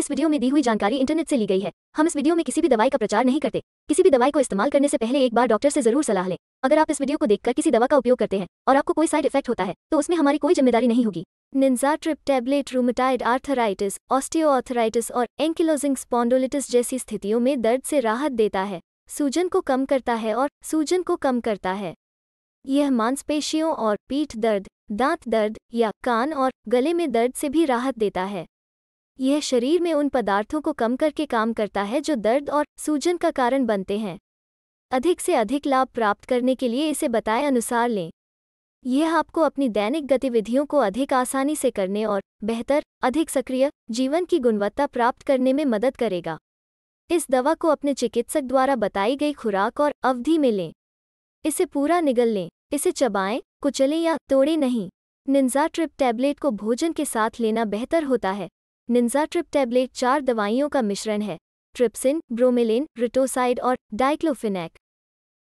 इस वीडियो में दी हुई जानकारी इंटरनेट से ली गई है हम इस वीडियो में किसी भी दवाई का प्रचार नहीं करते किसी भी दवाई को इस्तेमाल करने से पहले एक बार डॉक्टर से जरूर सलाह लें अगर आप इस वीडियो को देखकर किसी दवा का उपयोग करते हैं और आपको कोई साइड इफेक्ट होता है तो उसमें हमारी कोई जिम्मेदारी नहीं होगी निन्जा ट्रिप टैबलेट रूमटाइड आर्थराइटिस ऑस्टियोआर्थराइटिस और एंकिलोजिंग स्पॉन्डोलिटिस जैसी स्थितियों में दर्द से राहत देता है सूजन को कम करता है और सूजन को कम करता है यह मांसपेशियों और पीठ दर्द दांत दर्द या कान और गले में दर्द से भी राहत देता है यह शरीर में उन पदार्थों को कम करके काम करता है जो दर्द और सूजन का कारण बनते हैं अधिक से अधिक लाभ प्राप्त करने के लिए इसे बताए अनुसार लें यह आपको अपनी दैनिक गतिविधियों को अधिक आसानी से करने और बेहतर अधिक सक्रिय जीवन की गुणवत्ता प्राप्त करने में मदद करेगा इस दवा को अपने चिकित्सक द्वारा बताई गई खुराक और अवधि में लें इसे पूरा निगल लें इसे चबाएं कुचलें या तोड़ें नहीं निन्जा ट्रिप टैबलेट को भोजन के साथ लेना बेहतर होता है निन्जाट्रिप ट्रिप टैबलेट चार दवाइयों का मिश्रण है ट्रिप्सिन ब्रोमिलिन रिटोसाइड और डाइक्लोफिनेक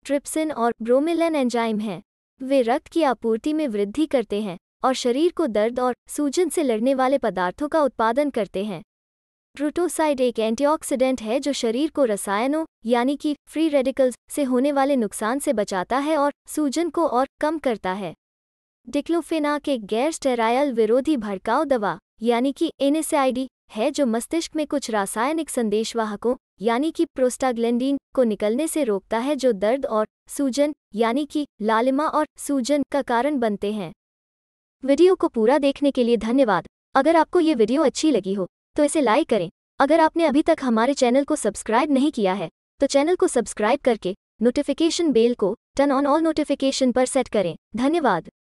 ट्रिप्सिन और ब्रोमिलन एंजाइम हैं वे रक्त की आपूर्ति में वृद्धि करते हैं और शरीर को दर्द और सूजन से लड़ने वाले पदार्थों का उत्पादन करते हैं रुटोसाइड एक एंटीऑक्सीडेंट है जो शरीर को रसायनों यानी कि फ्री रेडिकल्स से होने वाले नुकसान से बचाता है और सूजन को और कम करता है डिक्लोफेनाक एक गैर स्टेरायल विरोधी भड़काऊ दवा यानी कि एनएसआईडी है जो मस्तिष्क में कुछ रासायनिक संदेशवाहकों यानी कि प्रोस्टाग्लैंडीन को निकलने से रोकता है जो दर्द और सूजन यानी कि लालिमा और सूजन का कारण बनते हैं वीडियो को पूरा देखने के लिए धन्यवाद अगर आपको ये वीडियो अच्छी लगी हो तो इसे लाइक करें अगर आपने अभी तक हमारे चैनल को सब्सक्राइब नहीं किया है तो चैनल को सब्सक्राइब करके नोटिफिकेशन बेल को टर्न ऑन ऑल नोटिफिकेशन पर सेट करें धन्यवाद